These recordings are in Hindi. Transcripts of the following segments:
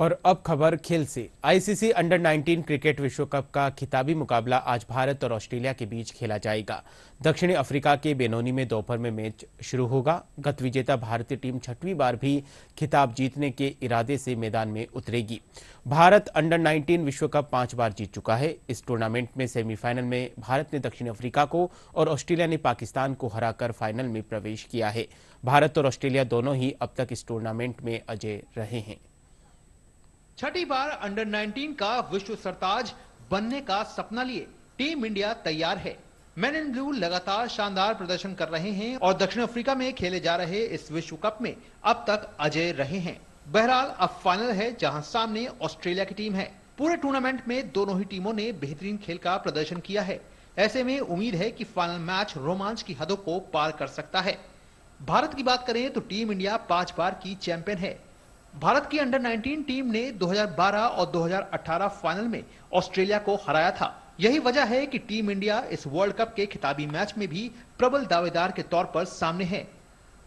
और अब खबर खेल से आईसीसी अंडर 19 क्रिकेट विश्व कप का खिताबी मुकाबला आज भारत और ऑस्ट्रेलिया के बीच खेला जाएगा दक्षिणी अफ्रीका के बेनोनी में दोपहर में मैच शुरू होगा गत विजेता भारतीय टीम छठवीं बार भी खिताब जीतने के इरादे से मैदान में उतरेगी भारत अंडर 19 विश्व कप पांच बार जीत चुका है इस टूर्नामेंट में सेमीफाइनल में भारत ने दक्षिण अफ्रीका को और ऑस्ट्रेलिया ने पाकिस्तान को हराकर फाइनल में प्रवेश किया है भारत और ऑस्ट्रेलिया दोनों ही अब तक इस टूर्नामेंट में अजय रहे हैं छठी बार अंडर 19 का विश्व सरताज बनने का सपना लिए टीम इंडिया तैयार है मैन इन ब्लू लगातार शानदार प्रदर्शन कर रहे हैं और दक्षिण अफ्रीका में खेले जा रहे इस विश्व कप में अब तक अजय रहे हैं बहरहाल अब फाइनल है जहां सामने ऑस्ट्रेलिया की टीम है पूरे टूर्नामेंट में दोनों ही टीमों ने बेहतरीन खेल का प्रदर्शन किया है ऐसे में उम्मीद है कि फाइनल मैच रोमांच की हदों को पार कर सकता है भारत की बात करें तो टीम इंडिया पांच बार की चैंपियन है भारत की अंडर 19 टीम ने 2012 और 2018 फाइनल में ऑस्ट्रेलिया को हराया था यही वजह है कि टीम इंडिया इस वर्ल्ड कप के खिताबी मैच में भी प्रबल दावेदार के तौर पर सामने है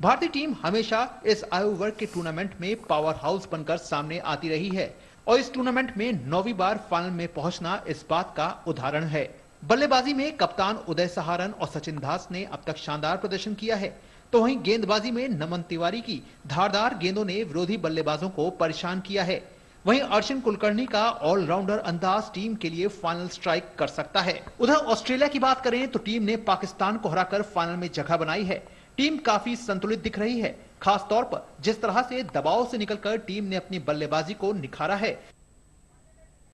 भारतीय टीम हमेशा इस आयु वर्ग के टूर्नामेंट में पावर हाउस बनकर सामने आती रही है और इस टूर्नामेंट में नौवीं बार फाइनल में पहुंचना इस बात का उदाहरण है बल्लेबाजी में कप्तान उदय सहारन और सचिन दास ने अब तक शानदार प्रदर्शन किया है तो वहीं गेंदबाजी में नमन तिवारी की धारदार गेंदों ने विरोधी बल्लेबाजों को परेशान किया है वहीं अर्शन कुलकर्णी का ऑलराउंडर अंदाज टीम के लिए फाइनल स्ट्राइक कर सकता है उधर ऑस्ट्रेलिया की बात करें तो टीम ने पाकिस्तान को हराकर फाइनल में जगह बनाई है टीम काफी संतुलित दिख रही है खासतौर पर जिस तरह से दबाव से निकलकर टीम ने अपनी बल्लेबाजी को निखारा है